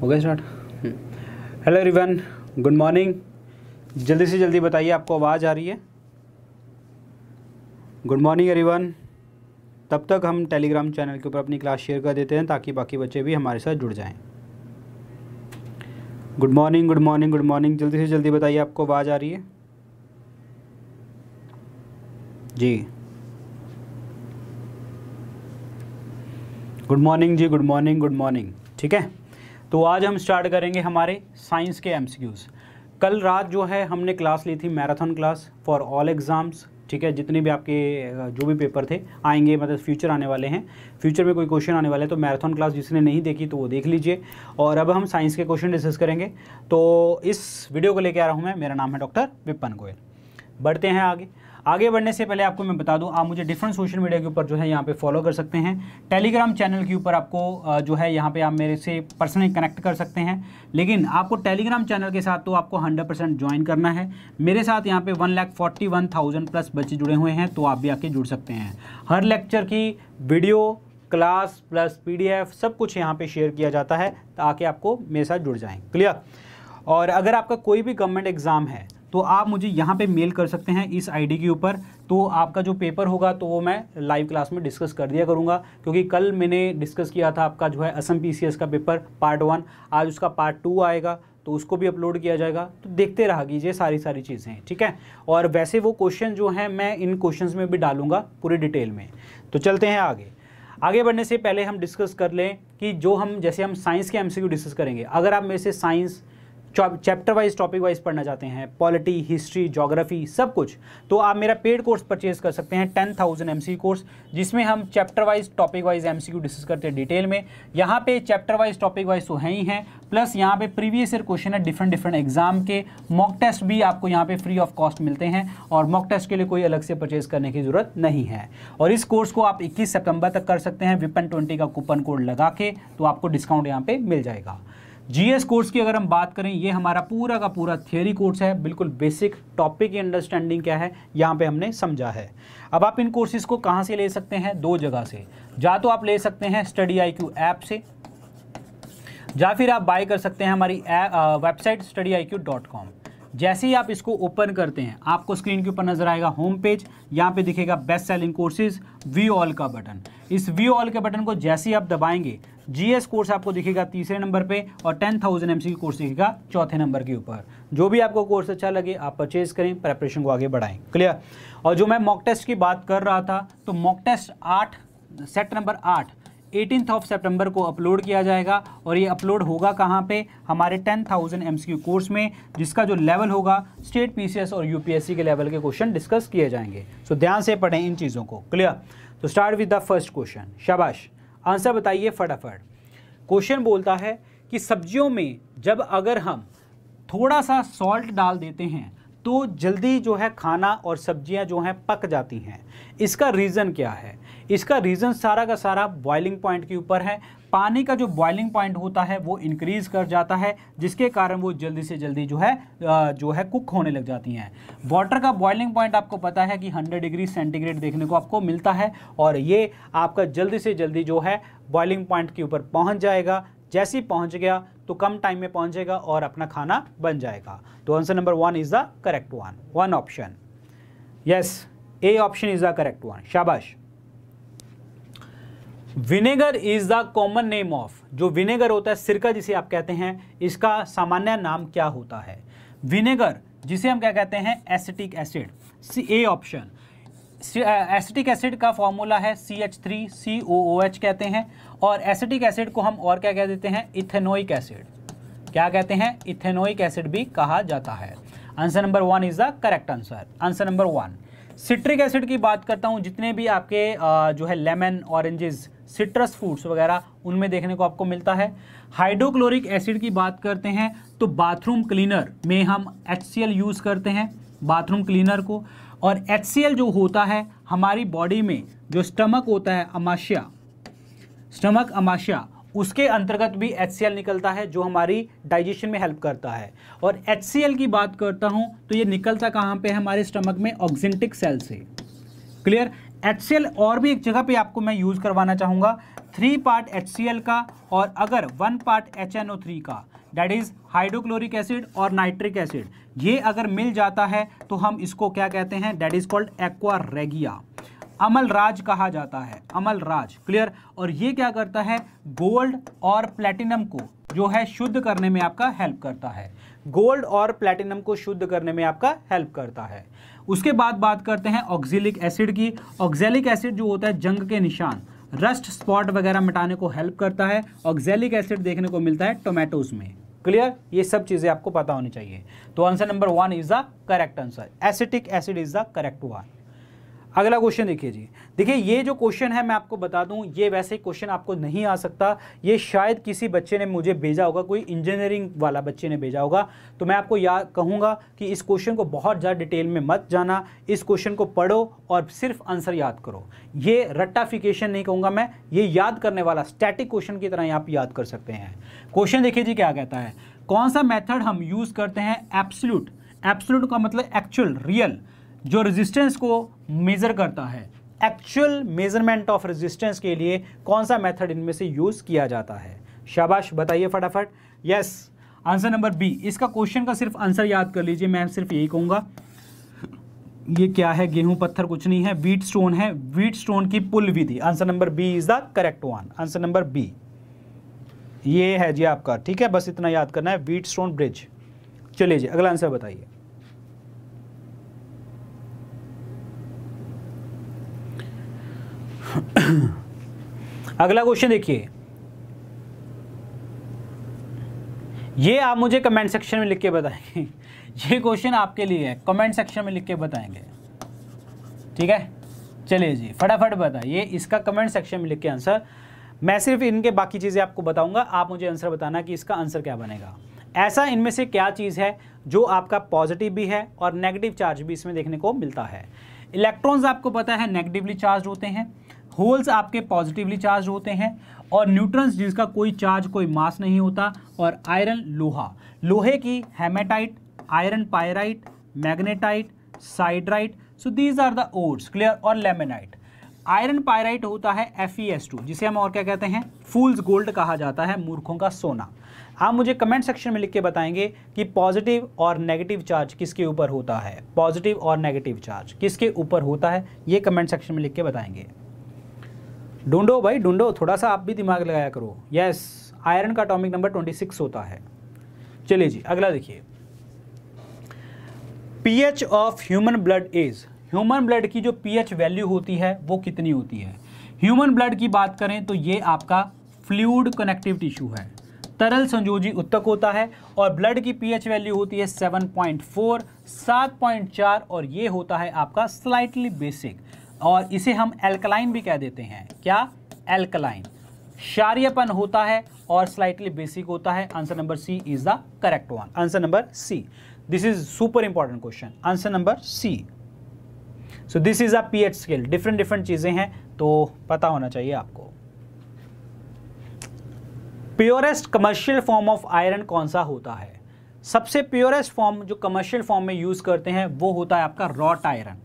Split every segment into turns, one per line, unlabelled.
हो गया start hello रिवन गुड मॉर्निंग जल्दी से जल्दी बताइए आपको आवाज़ आ रही है गुड मॉर्निंग एवरीवन तब तक हम टेलीग्राम चैनल के ऊपर अपनी क्लास शेयर कर देते हैं ताकि बाकी बच्चे भी हमारे साथ जुड़ जाएं good morning good morning good morning जल्दी से जल्दी बताइए आपको आवाज़ आ रही है जी गुड मॉर्निंग जी गुड मॉर्निंग गुड मॉर्निंग ठीक है तो आज हम स्टार्ट करेंगे हमारे साइंस के एम कल रात जो है हमने क्लास ली थी marathon class for all exams ठीक है जितने भी आपके जो भी पेपर थे आएंगे मतलब फ्यूचर आने वाले हैं फ्यूचर में कोई क्वेश्चन आने वाले हैं तो मैराथन क्लास जिसने नहीं देखी तो वो देख लीजिए और अब हम साइंस के क्वेश्चन डिस्कस करेंगे तो इस वीडियो को लेकर आ रहा हूँ मैं मेरा नाम है डॉक्टर विपन गोयल बढ़ते हैं आगे आगे बढ़ने से पहले आपको मैं बता दूं आप मुझे डिफरेंट सोशल मीडिया के ऊपर जो है यहाँ पे फॉलो कर सकते हैं टेलीग्राम चैनल के ऊपर आपको जो है यहाँ पे आप मेरे से पर्सनली कनेक्ट कर सकते हैं लेकिन आपको टेलीग्राम चैनल के साथ तो आपको हंड्रेड परसेंट ज्वाइन करना है मेरे साथ यहाँ पे one lakh forty one thousand plus बच्चे जुड़े हुए हैं तो आप भी आके जुड़ सकते हैं हर लेक्चर की वीडियो क्लास प्लस एफ सब कुछ यहाँ पर शेयर किया जाता है ताकि आपको मेरे साथ जुड़ जाएँ क्लियर और अगर आपका कोई भी गवर्नमेंट एग्ज़ाम है तो आप मुझे यहाँ पे मेल कर सकते हैं इस आईडी के ऊपर तो आपका जो पेपर होगा तो वो मैं लाइव क्लास में डिस्कस कर दिया करूँगा क्योंकि कल मैंने डिस्कस किया था आपका जो है असम पी का पेपर पार्ट वन आज उसका पार्ट टू आएगा तो उसको भी अपलोड किया जाएगा तो देखते रहा कीजिए सारी सारी चीज़ें ठीक है और वैसे वो क्वेश्चन जो हैं मैं इन क्वेश्चंस में भी डालूंगा पूरी डिटेल में तो चलते हैं आगे आगे बढ़ने से पहले हम डिस्कस कर लें कि जो हम जैसे हम साइंस के एमसीक्यू डिस्कस करेंगे अगर आप मेरे से science chapter wise topic wise पढ़ना चाहते हैं पॉलिटी हिस्ट्री जोग्राफी सब कुछ तो आप मेरा पेड कोर्स परचेज कर सकते हैं टेन थाउजेंड एम कोर्स जिसमें हम chapter wise topic wise M discuss करते हैं डिटेल में यहाँ पे चैप्टर वाइज टॉपिक वाइज तो हैं ही हैं प्लस यहाँ पे प्रीवियस ईयर क्वेश्चन है डिफरेंट डिफरेंट एग्जाम के मॉक टेस्ट भी आपको यहाँ पे फ्री ऑफ कॉस्ट मिलते हैं और मॉक टेस्ट के लिए कोई अलग से परचेज करने की ज़रूरत नहीं है और इस कोर्स को आप इक्कीस सितंबर तक कर सकते हैं विपन ट्वेंटी का कूपन कोड लगा के तो आपको डिस्काउंट यहाँ पे मिल जाएगा जीएस कोर्स की अगर हम बात करें ये हमारा पूरा का पूरा थियोरी कोर्स है बिल्कुल बेसिक टॉपिक की अंडरस्टैंडिंग क्या है यहाँ पे हमने समझा है अब आप इन कोर्सेज को कहाँ से ले सकते हैं दो जगह से या तो आप ले सकते हैं स्टडी आई क्यू ऐप से या फिर आप बाय कर सकते हैं हमारी website Study I Q dot com जैसे ही आप इसको ओपन करते हैं आपको स्क्रीन के ऊपर नजर आएगा होम पेज यहाँ पे दिखेगा best selling courses view all का बटन इस वी ऑल के बटन को जैसे ही आप दबाएंगे जीएस कोर्स आपको दिखेगा तीसरे नंबर पे और टेन थाउजेंड एम कोर्स दिखेगा चौथे नंबर के ऊपर जो भी आपको कोर्स अच्छा लगे आप परचेज करें प्रेपरेशन को आगे बढ़ाएं क्लियर और जो मैं मॉक टेस्ट की बात कर रहा था तो मॉक टेस्ट आठ सेट नंबर आठ एटीनथ ऑफ सेप्टेम्बर को अपलोड किया जाएगा और ये अपलोड होगा कहाँ पे हमारे 10,000 थाउजेंड कोर्स में जिसका जो लेवल होगा स्टेट पीसीएस और यूपीएससी के लेवल के क्वेश्चन डिस्कस किए जाएंगे सो so, ध्यान से पढ़ें इन चीज़ों को क्लियर तो start with the first question शाबाश आंसर बताइए फटाफट क्वेश्चन बोलता है कि सब्जियों में जब अगर हम थोड़ा सा सॉल्ट डाल देते हैं तो जल्दी जो है खाना और सब्जियां जो हैं पक जाती हैं इसका रीज़न क्या है इसका रीज़न सारा का सारा बॉइलिंग पॉइंट के ऊपर है पानी का जो बॉइलिंग पॉइंट होता है वो इंक्रीज़ कर जाता है जिसके कारण वो जल्दी से जल्दी जो है जो है कुक होने लग जाती हैं वाटर का बॉइलिंग पॉइंट आपको पता है कि हंड्रेड डिग्री सेंटीग्रेड देखने को आपको मिलता है और ये आपका जल्दी से जल्दी जो है बॉइलिंग पॉइंट के ऊपर पहुँच जाएगा जैसे ही पहुँच गया तो कम टाइम में पहुँचेगा और अपना खाना बन जाएगा तो answer number one is the correct one one option yes A option is the correct one शाबाश vinegar is the common name of जो विनेगर होता है सिरका जिसे आप कहते हैं इसका सामान्य नाम क्या होता है विनेगर जिसे हम क्या कहते हैं acetic acid C A option acetic acid का फॉर्मूला है C H three C O O H कहते हैं और एसिटिक एसिड को हम और क्या कह देते हैं इथेनोइक एसिड क्या कहते हैं इथेनोइक एसिड भी कहा जाता है answer number one is the correct answer answer number one citric acid की बात करता हूँ जितने भी आपके uh, जो है लेमन ऑरेंजेस सिट्रस फूड्स वगैरह उनमें देखने को आपको मिलता है हाइड्रोक्लोरिक एसिड की बात करते हैं तो बाथरूम क्लीनर में हम एच यूज़ करते हैं बाथरूम क्लीनर को और एच जो होता है हमारी बॉडी में जो स्टमक होता है अमाशिया स्टमक अमाशिया उसके अंतर्गत भी एच निकलता है जो हमारी डाइजेशन में हेल्प करता है और एच की बात करता हूँ तो ये निकलता कहाँ पे है हमारे स्टमक में ऑक्जेंटिक सेल से क्लियर एच और भी एक जगह पे आपको मैं यूज़ करवाना चाहूँगा थ्री पार्ट एच का और अगर वन पार्ट एच का डेट इज़ हाइड्रोक्लोरिक एसिड और नाइट्रिक एसिड ये अगर मिल जाता है तो हम इसको क्या कहते हैं that is called aqua regia अमल राज कहा जाता है अमल राज क्लियर और ये क्या करता है गोल्ड और प्लेटिनम को जो है शुद्ध करने में आपका हेल्प करता है गोल्ड और प्लेटिनम को शुद्ध करने में आपका हेल्प करता है उसके बाद बात करते हैं ऑक्जिलिक एसिड की ऑक्जेलिक एसिड जो होता है जंग के निशान रस्ट स्पॉट वगैरह मिटाने को हेल्प करता है ऑक्जेलिक एसिड देखने को मिलता है टोमेटोज में क्लियर ये सब चीज़ें आपको पता होनी चाहिए तो answer number one is the correct answer acetic acid is the correct one अगला क्वेश्चन देखिए जी देखिए ये जो क्वेश्चन है मैं आपको बता दूं ये वैसे क्वेश्चन आपको नहीं आ सकता ये शायद किसी बच्चे ने मुझे भेजा होगा कोई इंजीनियरिंग वाला बच्चे ने भेजा होगा तो मैं आपको याद कहूँगा कि इस क्वेश्चन को बहुत ज़्यादा डिटेल में मत जाना इस क्वेश्चन को पढ़ो और सिर्फ आंसर याद करो ये रट्टाफिकेशन नहीं कहूँगा मैं ये याद करने वाला स्टैटिक क्वेश्चन की तरह आप याद कर सकते हैं क्वेश्चन देखिए जी क्या कहता है कौन सा मेथड हम यूज़ करते हैं एप्सल्यूट एप्सल्यूट का मतलब एक्चुअल रियल जो रेजिस्टेंस को मेज़र करता है एक्चुअल मेजरमेंट ऑफ रेजिस्टेंस के लिए कौन सा मेथड इनमें से यूज़ किया जाता है शाबाश बताइए फटाफट यस आंसर नंबर बी इसका क्वेश्चन का सिर्फ आंसर याद कर लीजिए मैं सिर्फ यही कहूँगा ये क्या है गेहूं पत्थर कुछ नहीं है वीट स्टोन है वीट स्टोन की पुल विधि answer number B is the correct one answer number B ये है जी आपका ठीक है बस इतना याद करना है वीट स्टोन ब्रिज चलिए जी अगला आंसर बताइए अगला क्वेश्चन देखिए ये आप मुझे कमेंट सेक्शन में लिख के बताएंगे ये क्वेश्चन आपके लिए है कमेंट सेक्शन में लिख के बताएंगे ठीक है चलिए जी फटाफट बताइए इसका कमेंट सेक्शन में लिख के आंसर मैं सिर्फ इनके बाकी चीज़ें आपको बताऊंगा आप मुझे आंसर बताना कि इसका आंसर क्या बनेगा ऐसा इनमें से क्या चीज़ है जो आपका पॉजिटिव भी है और नेगेटिव चार्ज भी इसमें देखने को मिलता है इलेक्ट्रॉन्स आपको पता है नेगेटिवली चार्ज होते हैं होल्स आपके पॉजिटिवली चार्ज होते हैं और न्यूट्रंस जिसका कोई चार्ज कोई मास नहीं होता और आयरन लोहा लोहे की haematite iron pyrite magnetite siderite so these are the ores clear और लेमेनाइट आयरन पायराइट होता है एफ e जिसे हम और क्या कहते हैं फूल्स गोल्ड कहा जाता है मूर्खों का सोना आप मुझे कमेंट सेक्शन में लिख के बताएंगे कि पॉजिटिव और नेगेटिव चार्ज किसके ऊपर होता है पॉजिटिव और नेगेटिव चार्ज किसके ऊपर होता है ये कमेंट सेक्शन में लिख के बताएंगे ढूंढो भाई ढूंढो थोड़ा सा आप भी दिमाग लगाया करो यस आयरन का अटोमिक नंबर सिक्स होता है चलिए जी अगला देखिए pH of human blood is human blood की जो पीएच वैल्यू होती है वो कितनी होती है ह्यूमन ब्लड की बात करें तो ये आपका फ्लूड कनेक्टिव टिश्यू है तरल संजोजी उत्तक होता है और ब्लड की पीएच वैल्यू होती है 7.4, 7.4 और ये होता है आपका स्लाइटली बेसिक और इसे हम एल्कलाइन भी कह देते हैं क्या एल्कलाइन शार्यपन होता है और स्लाइटली बेसिक होता है answer number C is the correct one answer number C this is super important question answer number C so this is a pH scale different different चीज़ें हैं तो पता होना चाहिए आपको purest commercial form of iron कौन सा होता है सबसे प्योरेस्ट फॉर्म जो कमर्शियल फॉर्म में यूज़ करते हैं वो होता है आपका wrought iron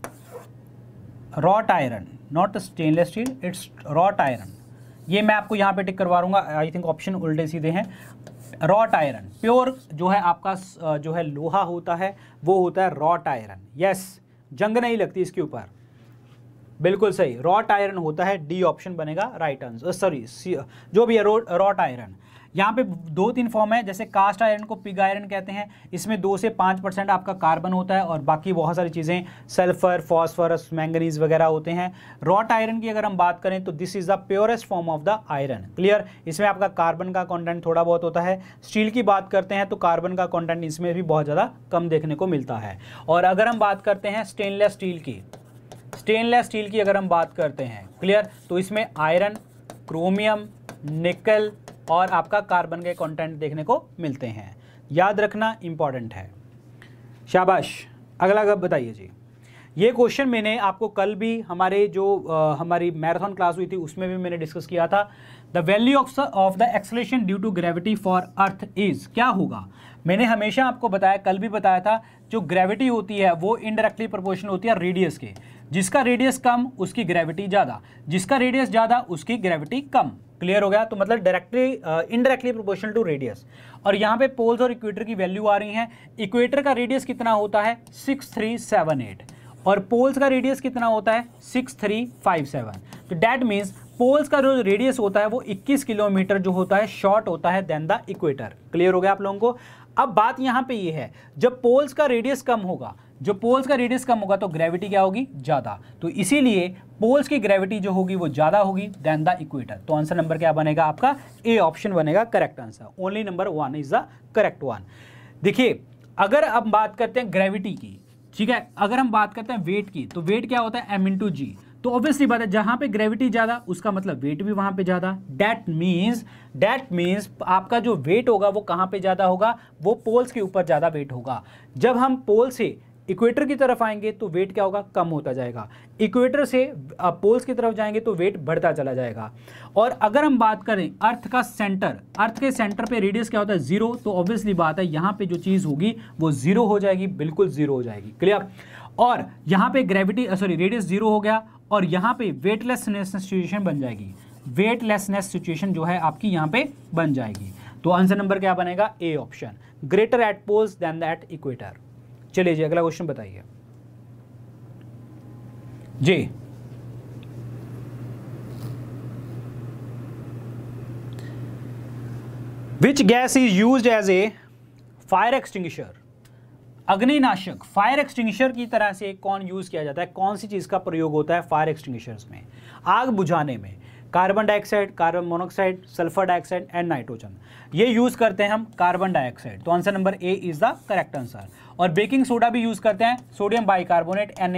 wrought iron not stainless steel it's wrought iron ये मैं आपको यहाँ पे टिक करवा आई थिंक ऑप्शन उल्टे सीधे हैं रॉट आयरन प्योर जो है आपका जो है लोहा होता है वो होता है रॉट आयरन यस जंग नहीं लगती इसके ऊपर बिल्कुल सही रॉट आयरन होता है डी ऑप्शन बनेगा राइट आंसर सॉरी जो भी है रॉट आयरन यहाँ पे दो तीन फॉर्म है जैसे कास्ट आयरन को पिग आयरन कहते हैं इसमें दो से पाँच परसेंट आपका कार्बन होता है और बाकी बहुत सारी चीज़ें सल्फर फॉस्फरस मैंगनीज वगैरह होते हैं रॉट आयरन की अगर हम बात करें तो this is the purest form of the iron clear इसमें आपका कार्बन का कॉन्टेंट थोड़ा बहुत होता है स्टील की बात करते हैं तो कार्बन का कॉन्टेंट इसमें भी बहुत ज़्यादा कम देखने को मिलता है और अगर हम बात करते हैं स्टेनलेस स्टील की स्टेनलेस स्टील की अगर हम बात करते हैं क्लियर तो इसमें आयरन क्रोमियम निकल और आपका कार्बन के कंटेंट देखने को मिलते हैं याद रखना इम्पॉर्टेंट है शाबाश अगला कब बताइए जी ये क्वेश्चन मैंने आपको कल भी हमारे जो आ, हमारी मैराथन क्लास हुई थी उसमें भी मैंने डिस्कस किया था the value of of the acceleration due to gravity for earth is क्या होगा मैंने हमेशा आपको बताया कल भी बताया था जो ग्रेविटी होती है वो इनडायरेक्टली प्रोपोर्शनल होती है रेडियस के जिसका रेडियस कम उसकी ग्रेविटी ज़्यादा जिसका रेडियस ज़्यादा उसकी ग्रेविटी कम क्लियर हो गया तो मतलब directly indirectly proportional to radius और यहाँ पे पोल्स और इक्वेटर की वैल्यू आ रही है इक्वेटर का रेडियस कितना होता है सिक्स थ्री सेवन एट और पोल्स का रेडियस कितना होता है सिक्स थ्री फाइव सेवन तो डैट मीन्स पोल्स का जो रेडियस होता है वो इक्कीस किलोमीटर जो होता है शॉर्ट होता है देन द इक्वेटर क्लियर हो गया आप लोगों को अब बात यहाँ पे ये यह है जब पोल्स का रेडियस कम होगा जो पोल्स का रेडियस कम होगा तो ग्रेविटी क्या होगी ज़्यादा तो इसीलिए पोल्स की ग्रेविटी जो होगी वो ज़्यादा होगी देन द इक्वेटर तो आंसर नंबर क्या बनेगा आपका ए ऑप्शन बनेगा correct answer only number one is the correct one देखिए अगर हम बात करते हैं ग्रेविटी की ठीक है अगर हम बात करते हैं वेट की तो वेट क्या होता है एम टू जी तो ऑब्वियसली बात है जहाँ पे ग्रेविटी ज़्यादा उसका मतलब वेट भी वहाँ पे ज़्यादा डैट मीन्स डैट मीन्स आपका जो वेट होगा वो कहाँ पे ज़्यादा होगा वो पोल्स के ऊपर ज़्यादा वेट होगा जब हम पोल से इक्वेटर की तरफ आएंगे तो वेट क्या होगा कम होता जाएगा इक्वेटर से पोल्स की तरफ जाएंगे तो वेट बढ़ता चला जाएगा और अगर हम बात करें अर्थ का सेंटर अर्थ के सेंटर पे रेडियस क्या होता है ज़ीरो तो ऑब्वियसली बात है यहां पे जो चीज़ होगी वो ज़ीरो हो जाएगी बिल्कुल ज़ीरो हो जाएगी क्लियर और यहां पर ग्रेविटी सॉरी रेडियस ज़ीरो हो गया और यहां पर वेटलेसनेस सिचुएशन बन जाएगी वेटलेसनेस सिचुएशन जो है आपकी यहाँ पर बन जाएगी तो आंसर नंबर क्या बनेगा A option greater at poles than that equator चलिए जी अगला क्वेश्चन बताइए जी which gas is use as a fire extinguisher अग्निनाशक फायर एक्सटिंग्विशर की तरह से कौन यूज़ किया जाता है कौन सी चीज़ का प्रयोग होता है फायर एक्सटिंग्विशर्स में आग बुझाने में carbon dioxide carbon monoxide sulphur dioxide and nitrogen ये यूज़ करते हैं हम कार्बन डाइऑक्साइड तो answer number A is the correct answer और बेकिंग सोडा भी यूज़ करते हैं सोडियम बाइकार्बोनेट एन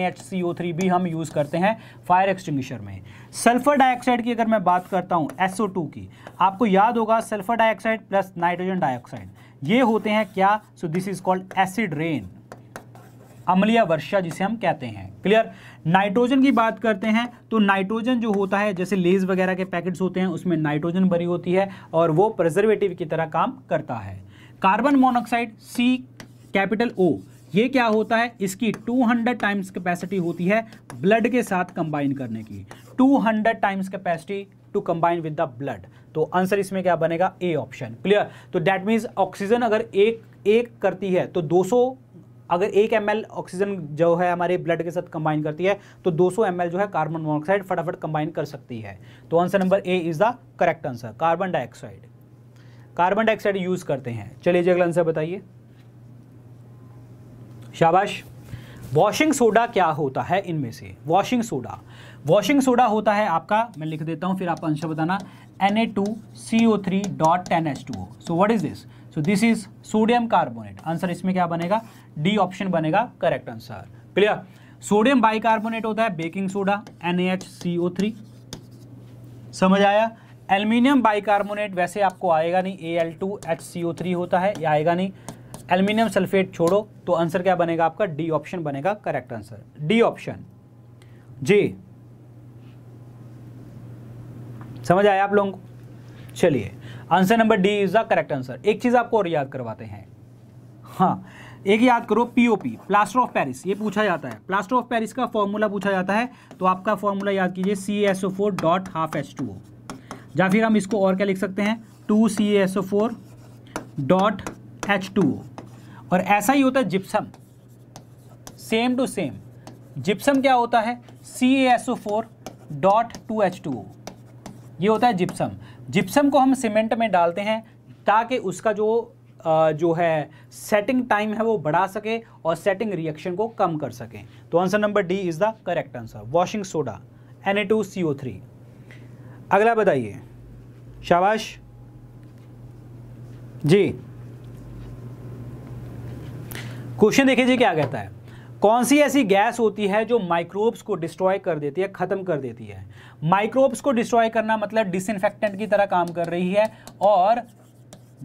भी हम यूज़ करते हैं फायर एक्सटिंग्विशर में सल्फर डाइऑक्साइड की अगर मैं बात करता हूँ SO2 की आपको याद होगा sulphur dioxide plus nitrogen dioxide ये होते हैं क्या so this is called acid rain अम्लीय वर्षा जिसे हम कहते हैं क्लियर नाइट्रोजन की बात करते हैं तो नाइट्रोजन जो होता है जैसे लेज वगैरह के पैकेट्स होते हैं उसमें नाइट्रोजन भरी होती है और वो प्रजर्वेटिव की तरह काम करता है carbon monoxide C capital O ये क्या होता है इसकी 200 टाइम्स कैपेसिटी होती है ब्लड के साथ कंबाइन करने की 200 times capacity to combine with the blood तो आंसर इसमें क्या बनेगा ए ऑप्शन क्लियर तो दैट मीन्स ऑक्सीजन अगर एक एक करती है तो 200 अगर एक एम ऑक्सीजन जो है हमारे ब्लड के साथ कंबाइन करती है तो 200 एम जो है कार्बन मोनोऑक्साइड फटाफट कंबाइन कर सकती है तो answer number A is the correct answer carbon dioxide carbon dioxide use करते हैं चलिए जी अगला आंसर बताइए शाबाश वॉशिंग सोडा क्या होता है इनमें से वॉशिंग सोडा वॉशिंग सोडा होता है आपका मैं लिख देता हूँ फिर आप आंसर बताना Na2CO3.10H2O. So what is this so this is sodium carbonate answer इसमें क्या बनेगा डी ऑप्शन बनेगा correct answer clear sodium bicarbonate होता है बेकिंग सोडा NaHCO3 समझ आया एल्यूमिनियम बाइकार्बोनेट वैसे आपको आएगा नहीं Al2HCO3 होता है या आएगा नहीं एल्यूमिनियम सल्फेट छोड़ो तो आंसर क्या बनेगा आपका डी ऑप्शन बनेगा करेक्ट आंसर डी ऑप्शन जी समझ आया आप लोगों को चलिए answer number D is the correct answer एक चीज़ आपको और याद करवाते हैं हाँ एक याद करो पीओपी प्लास्टर ऑफ पेरिस ये पूछा जाता है प्लास्टर ऑफ पेरिस का फॉर्मूला पूछा जाता है तो आपका फॉर्मूला याद कीजिए C S O four dot half H two O या फिर हम इसको और क्या लिख सकते हैं two C S O four dot H two O और ऐसा ही होता है gypsum same to same gypsum क्या होता है C S O four dot two H two O ये होता है जिप्सम जिप्सम को हम सीमेंट में डालते हैं ताकि उसका जो जो है सेटिंग टाइम है वो बढ़ा सके और सेटिंग रिएक्शन को कम कर सके तो answer number D is the correct answer washing soda N three अगला बताइए शाबाश जी क्वेश्चन देखिए जी क्या कहता है कौन सी ऐसी गैस होती है जो माइक्रोब्स को डिस्ट्रॉय कर देती है ख़त्म कर देती है माइक्रोब्स को डिस्ट्रॉय करना मतलब डिसइनफेक्टेंट की तरह काम कर रही है और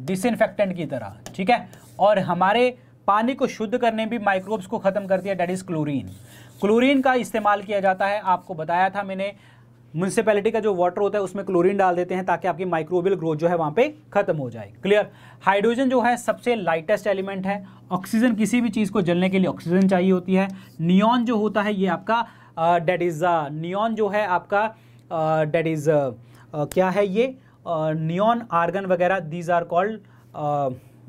डिसइनफेक्टेंट की तरह ठीक है और हमारे पानी को शुद्ध करने भी माइक्रोब्स को ख़त्म करती है डेट इज़ क्लोरीन क्लोरीन का इस्तेमाल किया जाता है आपको बताया था मैंने म्यूनसिपैलिटी का जो वाटर होता है उसमें क्लोरीन डाल देते हैं ताकि आपकी माइक्रोबियल ग्रोथ जो है वहाँ पे खत्म हो जाए क्लियर हाइड्रोजन जो है सबसे लाइटेस्ट एलिमेंट है ऑक्सीजन किसी भी चीज़ को जलने के लिए ऑक्सीजन चाहिए होती है नियॉन जो होता है ये आपका डेट इज़ नियॉन जो है आपका that uh, is uh, uh, क्या है ये नियॉन आर्गन वगैरह दीज आर कॉल्ड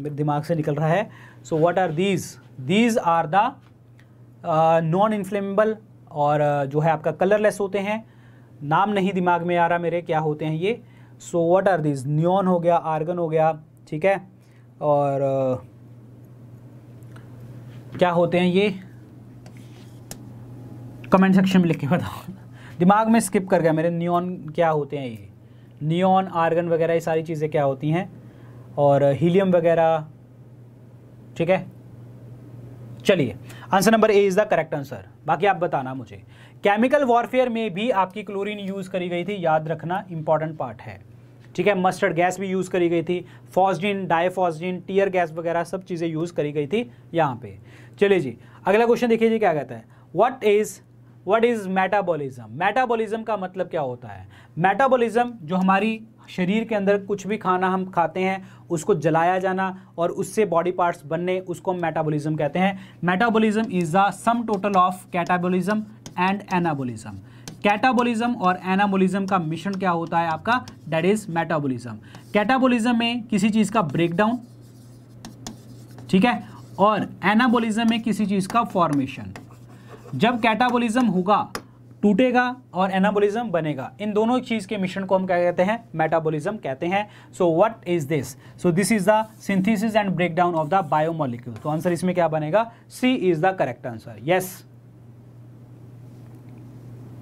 मेरे दिमाग से निकल रहा है so what are these these are the non inflammable और जो है आपका कलरलेस होते हैं नाम नहीं दिमाग में आ रहा मेरे क्या होते हैं ये so what are these neon हो गया आर्गन हो गया ठीक है और क्या होते हैं ये कमेंट सेक्शन में लिख के बताओ दिमाग में स्किप कर गया मेरे नियॉन क्या होते हैं ये नियॉन आर्गन वगैरह ये सारी चीज़ें क्या होती हैं और हीलियम वगैरह ठीक है चलिए answer number A is the correct answer बाकी आप बताना मुझे केमिकल वॉरफेयर में भी आपकी क्लोरीन यूज़ करी गई थी याद रखना इंपॉर्टेंट पार्ट है ठीक है मस्टर्ड गैस भी यूज़ करी गई थी फॉस्डिन डायफॉस्जिन टीयर गैस वगैरह सब चीज़ें यूज़ करी गई थी यहाँ पे चलिए जी अगला क्वेश्चन देखिए जी क्या कहता है what is what is metabolism metabolism का मतलब क्या होता है मेटाबॉलिज्म जो हमारी शरीर के अंदर कुछ भी खाना हम खाते हैं उसको जलाया जाना और उससे बॉडी पार्ट्स बनने उसको हम मेटाबॉलिज्म कहते हैं metabolism is the sum total of catabolism and anabolism catabolism और एनाबोलिज्म का मिशन क्या होता है आपका डेट इज मेटाबोलिज्म कैटाबोलिज्म में किसी चीज़ का ब्रेकडाउन ठीक है और एनाबोलिज्म में किसी चीज़ का फॉर्मेशन जब कैटाबोलिज्म होगा टूटेगा और एनाबोलिज्म बनेगा इन दोनों चीज़ के मिश्रण को हम क्या कहते हैं मेटाबोलिज्म कहते हैं so what is this so this is the synthesis and breakdown of the biomolecule तो आंसर इसमें क्या बनेगा C is the correct answer yes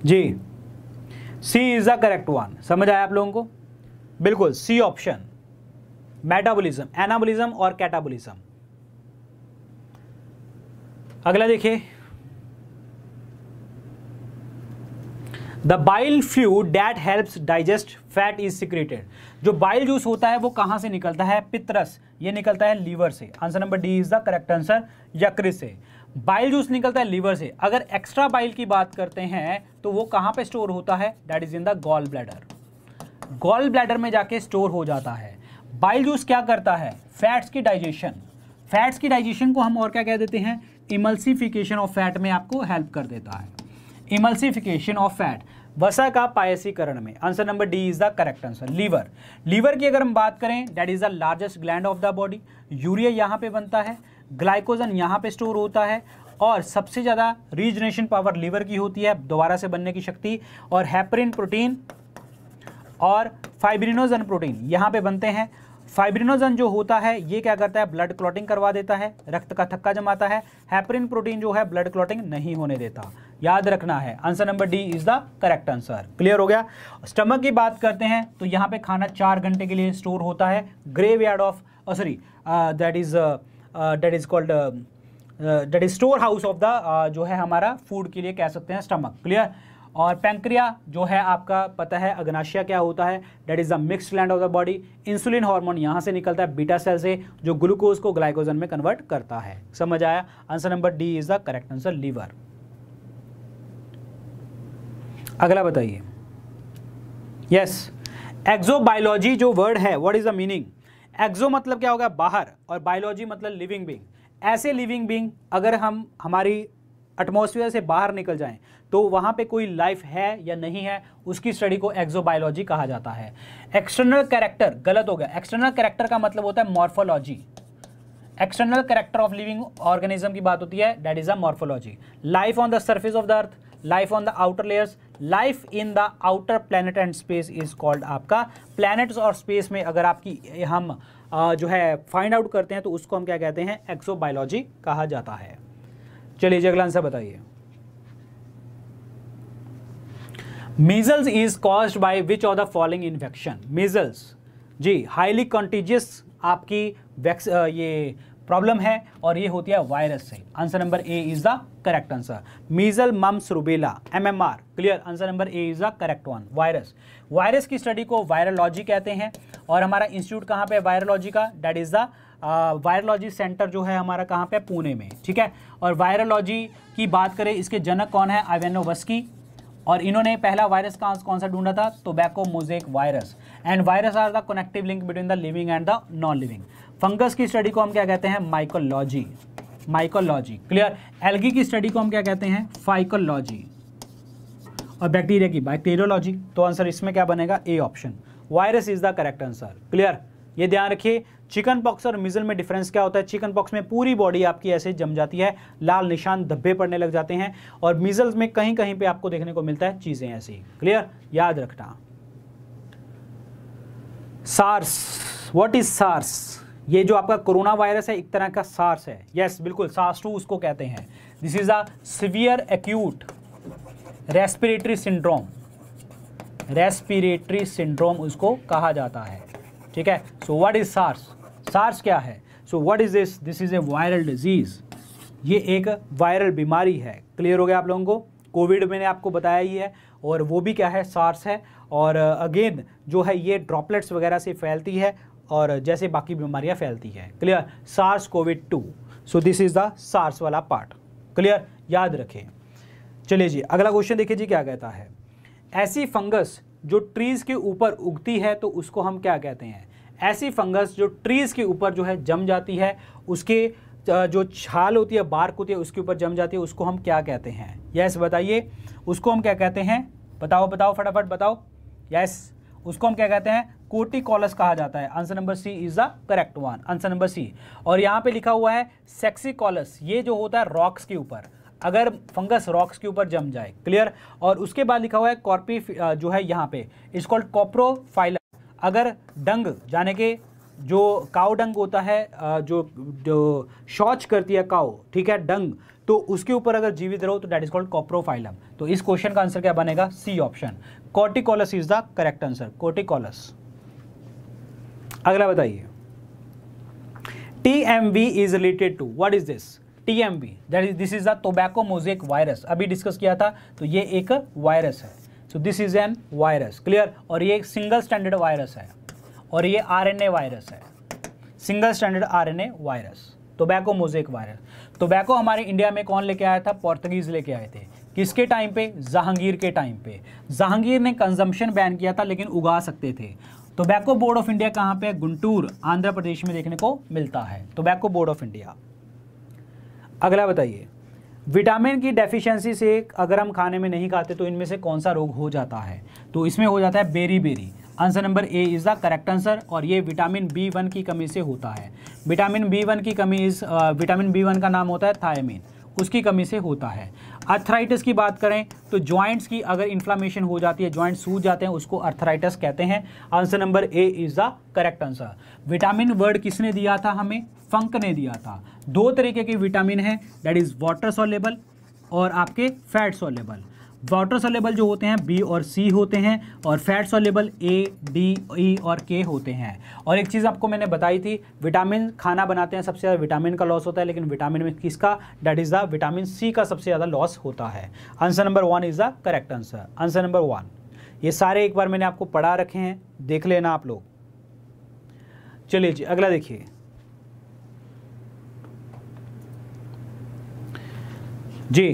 जी C is the correct one समझ आया आप लोगों को बिल्कुल सी ऑप्शन मेटाबोलिज्म एनाबोलिज्म और कैटाबोलिज्म अगला देखिए the bile few that helps digest fat is secreted जो बाइल जूस होता है वो कहाँ से निकलता है पितरस ये निकलता है लीवर से answer number D is the correct answer यकृत से बाइल जूस निकलता है लीवर से अगर एक्स्ट्रा बाइल की बात करते हैं तो वो कहाँ पे स्टोर होता है that is in the gall bladder gall bladder में जाके स्टोर हो जाता है बाइल जूस क्या करता है फैट्स की डाइजेशन फैट्स की डाइजेशन को हम और क्या कह देते हैं इमल्सिफिकेशन ऑफ फैट में आपको हेल्प कर देता है इमल्सिफिकेशन ऑफ फैट वसा का पायसीकरण में answer number D is the correct answer liver liver की अगर हम बात करें that is the largest gland of the body urea यहाँ पे बनता है ग्लाइकोजन यहाँ पे स्टोर होता है और सबसे ज़्यादा रीजनेशन पावर लीवर की होती है दोबारा से बनने की शक्ति और हैपरिन प्रोटीन और फाइब्रिनोजन प्रोटीन यहाँ पे बनते हैं फाइब्रिनोजन जो होता है ये क्या करता है ब्लड क्लॉटिंग करवा देता है रक्त का थक्का जमाता है हैपरिन प्रोटीन जो है ब्लड क्लॉटिंग नहीं होने देता याद रखना है answer number D is the correct answer clear हो गया स्टमक की बात करते हैं तो यहाँ पे खाना चार घंटे के लिए स्टोर होता है graveyard of sorry that is that is called that is storehouse of the जो है हमारा फूड के लिए कह सकते हैं स्टमक क्लियर और पैंक्रिया जो है आपका पता है अग्नाशिया क्या होता है that is the mixed gland of the body insulin hormone यहाँ से निकलता है बीटा सेल से जो ग्लूकोज को ग्लाइकोजन में कन्वर्ट करता है समझ आया answer number D is the correct answer liver अगला बताइए यस एक्जो बायोलॉजी जो वर्ड है what is the meaning exo मतलब क्या होगा बाहर और बायोलॉजी मतलब लिविंग बींग ऐसे लिविंग बींग अगर हम हमारी एटमोसफियर से बाहर निकल जाएं तो वहां पे कोई लाइफ है या नहीं है उसकी स्टडी को एक्जोबायोलॉजी कहा जाता है एक्सटर्नल कैरेक्टर गलत हो गया एक्सटर्नल कैरेक्टर का मतलब होता है morphology external character of living organism की बात होती है that is a morphology life on the surface of the earth life on the outer layers life in the outer planet and space is called आपका planets और space में अगर आपकी हम जो है फाइंड आउट करते हैं तो उसको हम क्या कहते हैं एक्सोबायोलॉजी कहा जाता है चलिए अगला आंसर बताइए measles is caused by which of the following infection measles जी हाईली कॉन्टीजियस आपकी वैक्स ये प्रॉब्लम है और ये होती है वायरस से answer number A is the correct answer. Measles, mumps, rubella, MMR. Clear answer number A is the correct one virus virus की स्टडी को वायरोलॉजी कहते हैं और हमारा इंस्टीट्यूट कहाँ पे है वायरोलॉजी का that is the virology centre जो है हमारा कहाँ पे पुणे में ठीक है और वायरोलॉजी की बात करें इसके जनक कौन है आवेनो वस्की और इन्होंने पहला वायरस कहाँ कौन सा ढूंढा था tobacco mosaic virus and virus are the connective link between the living and the non living fungus की स्टडी को हम क्या कहते हैं माइकोलॉजी माइकोलॉजी क्लियर एल्गी की स्टडी को हम क्या कहते हैं फाइकोलॉजी और बैक्टीरिया की बैक्टीरियोलॉजी तो आंसर इसमें क्या बनेगा A option virus is the correct answer clear ये ध्यान रखिए चिकन पॉक्स और मिजल में डिफरेंस क्या होता है चिकन पॉक्स में पूरी बॉडी आपकी ऐसे जम जाती है लाल निशान धब्बे पड़ने लग जाते हैं और मिजल्स में कहीं कहीं पे आपको देखने को मिलता है चीज़ें ऐसी क्लियर याद रखना सार्स व्हाट इज सार्स ये जो आपका कोरोना वायरस है एक तरह का सार्स है यस yes, बिल्कुल सार्स टू उसको कहते हैं this is a severe acute respiratory syndrome respiratory syndrome उसको कहा जाता है ठीक है so what is SARS SARS क्या है so what is this this is a viral disease ये एक वायरल बीमारी है क्लियर हो गया आप लोगों को कोविड मैंने आपको बताया ही है और वो भी क्या है सार्स है और अगेन जो है ये ड्रॉपलेट्स वगैरह से फैलती है और जैसे बाकी बीमारियां फैलती हैं clear SARS COVID two so this is the SARS वाला पार्ट क्लियर याद रखें चलिए जी अगला क्वेश्चन देखिए जी क्या कहता है ऐसी फंगस जो ट्रीज़ के ऊपर उगती है तो उसको हम क्या कहते हैं ऐसी फंगस जो ट्रीज़ के ऊपर जो है जम जाती है उसके जो छाल होती है बार्क होती है उसके ऊपर जम जाती है उसको हम क्या कहते हैं यस बताइए उसको हम क्या कहते हैं बताओ बताओ फटाफट बताओ यस उसको हम क्या कहते हैं कोटिकॉलस कहा जाता है answer number C is the correct one answer number C और यहाँ पे लिखा हुआ है सेक्सी कॉलस ये जो होता है रॉक्स के ऊपर अगर फंगस रॉक्स के ऊपर जम जाए क्लियर और उसके बाद लिखा हुआ है कॉर्पी जो है यहाँ पे इज कॉल्ड कॉप्रोफाइलस अगर डंग जाने के जो काव डंग होता है जो जो शौच करती है काव ठीक है डंग तो उसके ऊपर अगर जीवित रहो तो डेट इज कॉल्ड कॉप्रोफाइलम तो इस क्वेश्चन का आंसर क्या बनेगा C option corticolous is the correct answer corticolous अगला बताइए T M V is related to what is this T M V that is this is the tobacco mosaic virus अभी discuss किया था तो ये एक वायरस है so this is an virus clear और ये एक सिंगल स्टैंडर्ड वायरस है और ये आर एन ए वायरस है single standard R N A virus tobacco mosaic virus tobacco हमारे इंडिया में कौन लेके आया था पोर्तुगीज़ लेके आए थे किसके टाइम पे जहांगीर के टाइम पे जहांगीर ने कंजम्पशन बैन किया था लेकिन उगा सकते थे टोबैको बोर्ड ऑफ इंडिया कहाँ पे गुंटूर आंध्र प्रदेश में देखने को मिलता है टोबैको बोर्ड ऑफ इंडिया अगला बताइए विटामिन की डेफिशिएंसी से अगर हम खाने में नहीं खाते तो इनमें से कौन सा रोग हो जाता है तो इसमें हो जाता है beriberi answer number A is the correct answer और ये विटामिन बी वन की कमी से होता है विटामिन बी वन की कमी इज विटामिन बी वन का नाम होता है थायमिन उसकी कमी से होता है अर्थराइटिस की बात करें तो जॉइंट्स की अगर इन्फ्लामेशन हो जाती है जॉइंट सूज जाते हैं उसको अर्थराइटिस कहते हैं answer number A is the correct answer vitamin word किसने दिया था हमें फंक ने दिया था दो तरीके के विटामिन हैं दैट इज़ वाटर सॉलेबल और आपके फैट सॉलेबल वाटर सोलेबल जो होते हैं बी और सी होते हैं और fat soluble A D E और के होते हैं और एक चीज़ आपको मैंने बताई थी विटामिन खाना बनाते हैं सबसे ज़्यादा विटामिन का लॉस होता है लेकिन विटामिन में किसका that is the vitamin C का सबसे ज़्यादा लॉस होता है answer number one is the correct answer answer number one ये सारे एक बार मैंने आपको पढ़ा रखे हैं देख लेना आप लोग चलिए जी अगला देखिए जी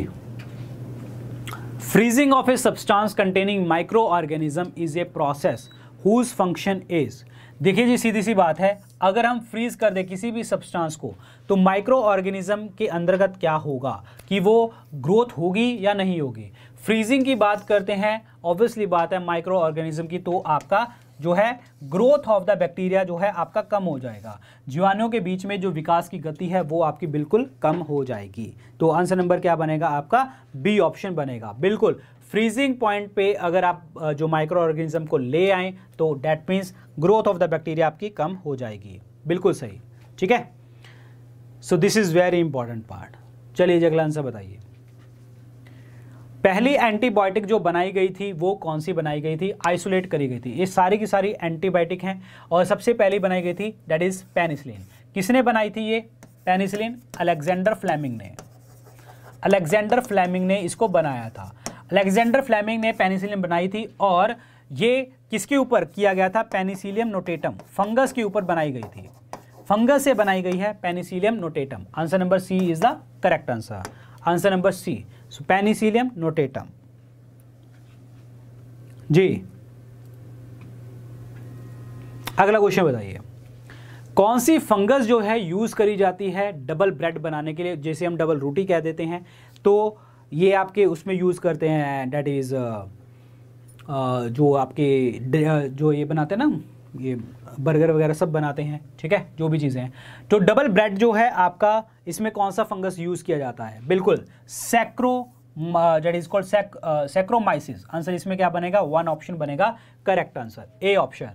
freezing of a substance containing microorganism is a process whose function is देखिए जी सीधी सी बात है अगर हम फ्रीज कर दें किसी भी सब्सटेंस को तो माइक्रो ऑर्गेनिज्म के अंतर्गत क्या होगा कि वो ग्रोथ होगी या नहीं होगी फ्रीजिंग की बात करते हैं ऑब्वियसली बात है माइक्रो ऑर्गेनिज्म की तो आपका जो है ग्रोथ ऑफ द बैक्टीरिया जो है आपका कम हो जाएगा जीवाणुओं के बीच में जो विकास की गति है वो आपकी बिल्कुल कम हो जाएगी तो आंसर नंबर क्या बनेगा आपका बी ऑप्शन बनेगा बिल्कुल फ्रीजिंग पॉइंट पे अगर आप जो माइक्रो ऑर्गेनिज्म को ले आए तो that means growth of the bacteria आपकी कम हो जाएगी बिल्कुल सही ठीक है so this is very important part चलिए अगला आंसर बताइए पहली एंटीबायोटिक जो बनाई गई थी वो कौन सी बनाई गई थी आइसोलेट करी गई थी ये सारी की सारी एंटीबायोटिक हैं और सबसे पहली बनाई गई थी डेट इज़ पेनिसिलिन किसने बनाई थी ये पेनिसिलिन अलेक्जेंडर फ्लैमिंग ने अलेक्जेंडर फ्लैमिंग ने इसको बनाया था अलेक्जेंडर फ्लैमिंग ने पेनिसिलिन बनाई थी और ये किसके ऊपर किया गया था पेनिसिलियम नोटेटम फंगस के ऊपर बनाई गई थी फंगस से बनाई गई है Penicillium notatum answer number C is the correct answer answer number C so Penicillium notatum जी अगला क्वेश्चन बताइए कौन सी फंगस जो है यूज़ करी जाती है डबल ब्रेड बनाने के लिए जैसे हम डबल रोटी कह देते हैं तो ये आपके उसमें यूज़ करते हैं डेट इज़ जो आपके जो ये बनाते हैं ना ये बर्गर वगैरह सब बनाते हैं ठीक है जो भी चीज़ें हैं तो डबल ब्रेड जो है आपका इसमें कौन सा फंगस यूज़ किया जाता है बिल्कुल saccharo that is called Saccharomyces answer इसमें क्या बनेगा वन ऑप्शन बनेगा correct answer A option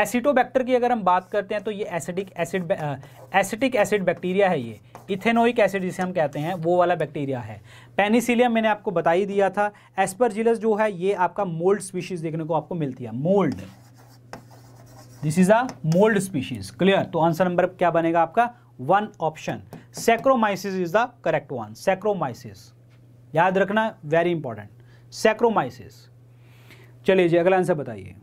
Acetobacter की अगर हम बात करते हैं तो ये acidic acid acetic acid bacteria है ये इथेनोइक एसिड जिसे हम कहते हैं वो वाला बैक्टीरिया है पेनिसिलियम मैंने आपको बता ही दिया था एस्परजिलस जो है ये आपका मोल्ड स्पीशीज़ देखने को आपको मिलती है mould this is a mould species clear तो आंसर नंबर क्या बनेगा आपका one option Saccharomyces is the correct one Saccharomyces याद रखना वेरी इंपॉर्टेंट सेक्रोमाइसिस चलिए जी अगला आंसर बताइए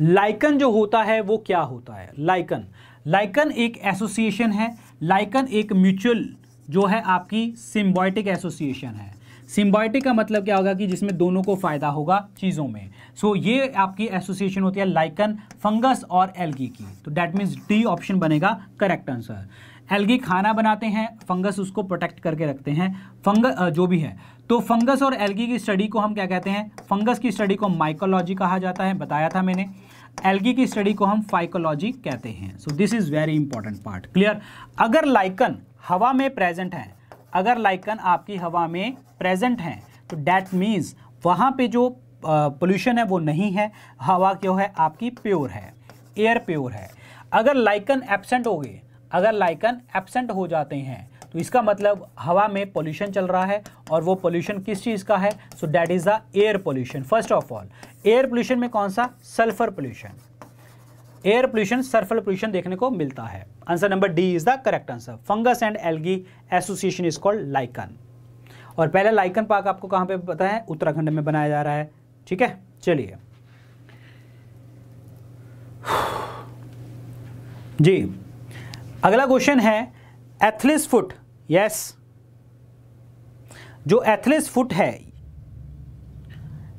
लाइकन जो होता है वो क्या होता है लाइकन लाइकन एक एसोसिएशन है लाइकन एक म्यूचुअल जो है आपकी सिम्बॉयटिक एसोसिएशन है सिम्बॉयटिक का मतलब क्या होगा कि जिसमें दोनों को फ़ायदा होगा चीज़ों में सो ये आपकी एसोसिएशन होती है लाइकन फंगस और एलगी की तो डैट मीन्स डी ऑप्शन बनेगा करेक्ट आंसर एलगी खाना बनाते हैं फंगस उसको प्रोटेक्ट करके रखते हैं फंगस जो भी है तो फंगस और एलगी की स्टडी को हम क्या कहते हैं फंगस की स्टडी को माइकोलॉजी कहा जाता है बताया था मैंने एलगी की स्टडी को हम फाइकोलॉजी कहते हैं so this is very important part clear अगर लाइकन हवा में प्रेजेंट है अगर लाइकन आपकी हवा में प्रेजेंट है तो डैट मीन्स वहाँ पे जो पोल्यूशन है वो नहीं है हवा क्यों है आपकी प्योर है एयर प्योर है अगर लाइकन एबसेंट हो गए अगर लाइकन एबसेंट हो जाते हैं तो इसका मतलब हवा में पोल्यूशन चल रहा है और वो पोल्यूशन किस चीज़ का है so that is the air pollution first of all air pollution में कौन सा sulphur pollution air pollution sulphur pollution देखने को मिलता है answer number D is the correct answer fungus and algae association is called lichen और पहले lichen park आपको कहाँ पे है उत्तराखंड में बनाया जा रहा है ठीक है चलिए जी अगला क्वेश्चन है एथलिस फुट यस जो एथलिस फुट है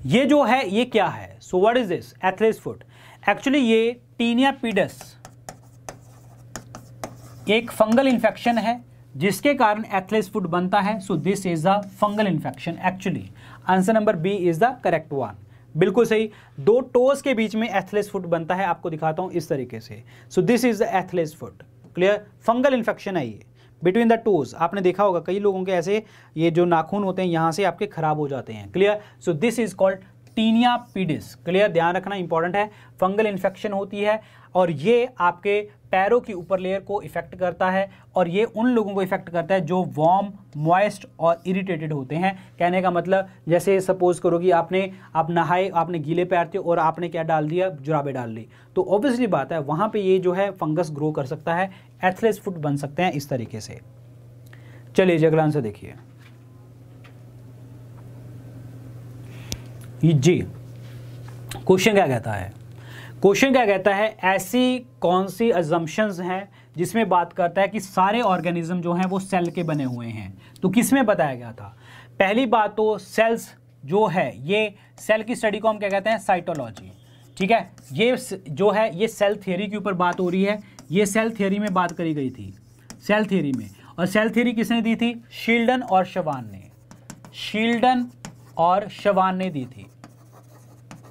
ये जो है ये क्या है so what is this athlete's foot actually ये टीनिया पीडस एक फंगल इंफेक्शन है जिसके कारण एथलिस फुट बनता है so this is a fungal infection actually answer number B is the correct one बिल्कुल सही दो टोस के बीच में एथलेस फुट बनता है आपको दिखाता हूँ इस तरीके से so this is the athlete's foot clear fungal infection है ये बिटवीन द टोज आपने देखा होगा कई लोगों के ऐसे ये जो नाखून होते हैं यहाँ से आपके खराब हो जाते हैं clear so this is called tinea pedis clear ध्यान रखना इंपॉर्टेंट है फंगल इन्फेक्शन होती है और ये आपके पैरों की ऊपर लेयर को इफेक्ट करता है और ये उन लोगों को इफेक्ट करता है जो वार्म मॉइस्ट और इरिटेटेड होते हैं कहने का मतलब जैसे सपोज करो कि आपने आप नहाए आपने गीले पैर थे और आपने क्या डाल दिया जुराबे डाल ली तो ऑब्वियसली बात है वहाँ पे ये जो है फंगस ग्रो कर सकता है एथलेस फुट बन सकते हैं इस तरीके से चलिए जगला अगला आंसर देखिए जी क्वेश्चन क्या कहता है क्वेश्चन क्या कहता है ऐसी कौन सी अजम्पन्स हैं जिसमें बात करता है कि सारे ऑर्गेनिज्म जो हैं वो सेल के बने हुए हैं तो किस में बताया गया था पहली बात तो सेल्स जो है ये सेल की स्टडी को हम क्या कहते हैं साइटोलॉजी ठीक है ये जो है ये सेल थियोरी के ऊपर बात हो रही है ये सेल थियोरी में बात करी गई थी सेल थियोरी में और सेल थियोरी किसने दी थी शील्डन और शवान ने शील्डन और शवान ने दी थी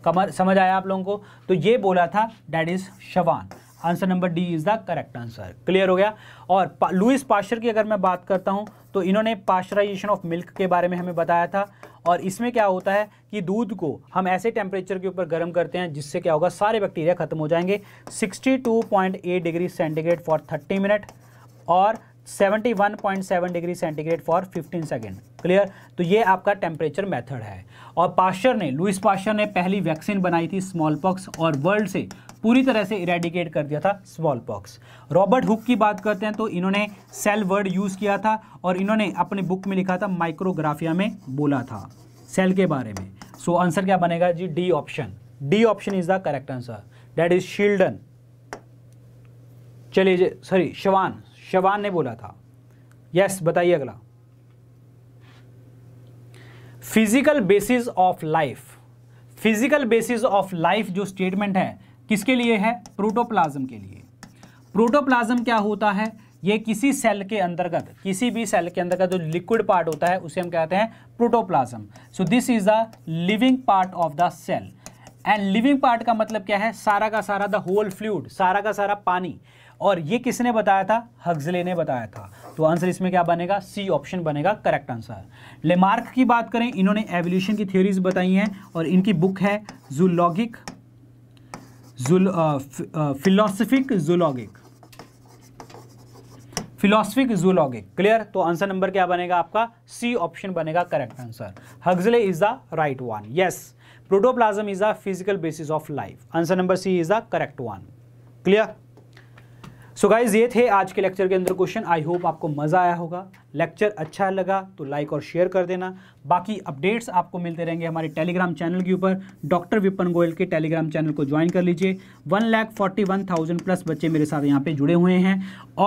कमर समझ आया आप लोगों को तो ये बोला था that is Schwann answer number D is the correct answer clear हो गया और पा, लुइस पास्चर की अगर मैं बात करता हूँ तो इन्होंने पास्चराइजेशन ऑफ मिल्क के बारे में हमें बताया था और इसमें क्या होता है कि दूध को हम ऐसे टेम्परेचर के ऊपर गर्म करते हैं जिससे क्या होगा सारे बैक्टीरिया खत्म हो जाएंगे 62.8 डिग्री सेंटीग्रेड फॉर 30 मिनट और 71.7 degree centigrade for 15 second clear तो ये आपका टेम्परेचर मेथड है और पाश्चर ने लुइस पाश्चर ने पहली वैक्सीन बनाई थी स्मॉल पॉक्स और वर्ल्ड से पूरी तरह से इरेडिकेट कर दिया था स्मॉल पॉक्स रॉबर्ट हुक की बात करते हैं तो इन्होंने सेल वर्ड यूज़ किया था और इन्होंने अपने बुक में लिखा था माइक्रोग्राफिया में बोला था सेल के बारे में सो so, आंसर क्या बनेगा जी D option D option is the correct answer that is Schleiden चलिए सॉरी शवान शवान ने बोला था यस yes, बताइए अगला physical basis of life physical basis of life जो स्टेटमेंट है किसके लिए है प्रोटोप्लाज्म के लिए प्रोटोप्लाज्म क्या होता है ये किसी सेल के अंतर्गत किसी भी सेल के अंतर्गत जो लिक्विड पार्ट होता है उसे हम कहते हैं protoplasm so this is the living part of the cell and living part का मतलब क्या है सारा का सारा द होल फ्लूड सारा का सारा पानी और ये किसने बताया था हग्जले ने बताया था तो आंसर इसमें क्या बनेगा सी ऑप्शन बनेगा करेक्ट आंसर लेमार्क की बात करें इन्होंने एवोल्यूशन की थ्योरीज बताई हैं और इनकी बुक है जुल philosophique zoologique philosophique zoologique clear तो आंसर नंबर क्या बनेगा आपका सी ऑप्शन बनेगा correct answer Huxley is the right one yes protoplasm is the physical basis of life answer number C is the correct one clear so so guys ये थे आज के lecture के अंदर क्वेश्चन आई होप आपको मज़ा आया होगा लेक्चर अच्छा लगा तो लाइक और शेयर कर देना बाकी अपडेट्स आपको मिलते रहेंगे हमारे टेलीग्राम चैनल के ऊपर डॉक्टर विपन गोयल के टेलीग्राम चैनल को ज्वाइन कर लीजिए one lakh forty one thousand plus बच्चे मेरे साथ यहाँ पे जुड़े हुए हैं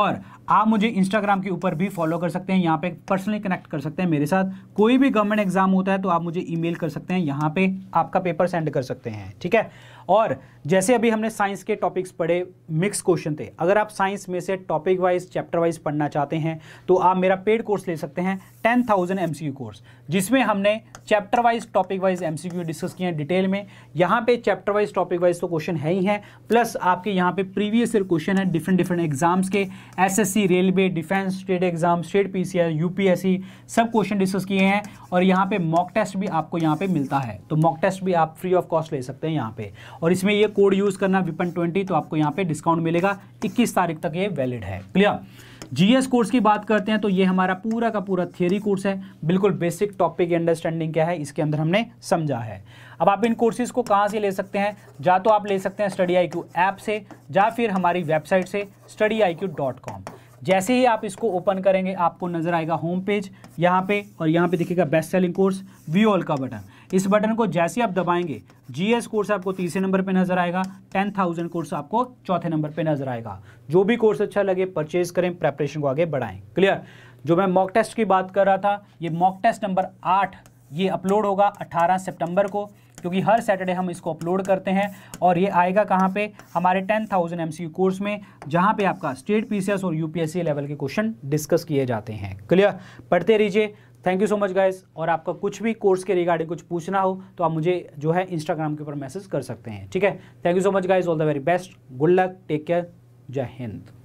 और आप मुझे इंस्टाग्राम के ऊपर भी फॉलो कर सकते हैं यहाँ पे पर्सनली कनेक्ट कर सकते हैं मेरे साथ कोई भी गवर्नमेंट एग्जाम होता है तो आप मुझे ई कर सकते हैं यहाँ पर आपका पेपर सेंड कर सकते हैं ठीक है और जैसे अभी हमने साइंस के टॉपिक्स पढ़े मिक्स क्वेश्चन थे अगर आप साइंस में से टॉपिक वाइज चैप्टर वाइज पढ़ना चाहते हैं तो आप मेरा पेड कोर्स ले सकते हैं टेन थाउजेंड एम कोर्स जिसमें हमने chapter wise topic wise M discuss किए हैं डिटेल में यहाँ पे चैप्टर वाइज टॉपिक वाइज तो क्वेश्चन है ही है प्लस आपके यहाँ पे प्रीवियस ईयर क्वेश्चन है डिफरेंट डिफरेंट एग्जाम्स के एस railway defence state exam state P C सब क्वेश्चन डिस्कस किए हैं और यहाँ पे मॉक टेस्ट भी आपको यहाँ पे मिलता है तो मॉक टेस्ट भी आप फ्री ऑफ कॉस्ट ले सकते हैं यहाँ पे और इसमें ये कोड यूज़ करना विपन ट्वेंटी तो आपको यहाँ पे डिस्काउंट मिलेगा इक्कीस तारीख तक ये वैलिड है क्लियर जीएस कोर्स की बात करते हैं तो ये हमारा पूरा का पूरा थियरी कोर्स है बिल्कुल बेसिक टॉपिक अंडरस्टैंडिंग क्या है इसके अंदर हमने समझा है अब आप इन कोर्सेज़ को कहाँ से ले सकते हैं या तो आप ले सकते हैं स्टडी आई क्यू ऐप से या फिर हमारी वेबसाइट से study I Q dot com जैसे ही आप इसको ओपन करेंगे आपको नज़र आएगा होम पेज यहाँ पे और यहाँ पे दिखेगा best selling course view all का बटन इस बटन को जैसे आप दबाएंगे जीएस कोर्स आपको तीसरे नंबर पे नजर आएगा टेन थाउजेंड कोर्स आपको चौथे नंबर पे नजर आएगा जो भी कोर्स अच्छा लगे परचेज करें प्रेपरेशन को आगे बढ़ाएं क्लियर जो मैं मॉक टेस्ट की बात कर रहा था ये मॉक टेस्ट नंबर आठ ये अपलोड होगा अट्ठारह सेप्टेम्बर को क्योंकि हर सैटरडे हम इसको अपलोड करते हैं और ये आएगा कहाँ पे हमारे 10,000 थाउजेंड एम कोर्स में जहाँ पे आपका स्टेट पीसीएस और यूपीएससी लेवल के क्वेश्चन डिस्कस किए जाते हैं क्लियर पढ़ते रहिए thank you so much guys और आपका कुछ भी कोर्स के रिगार्डिंग कुछ पूछना हो तो आप मुझे जो है इंस्टाग्राम के ऊपर मैसेज कर सकते हैं ठीक है thank you so much guys all the very best good luck take care जय हिंद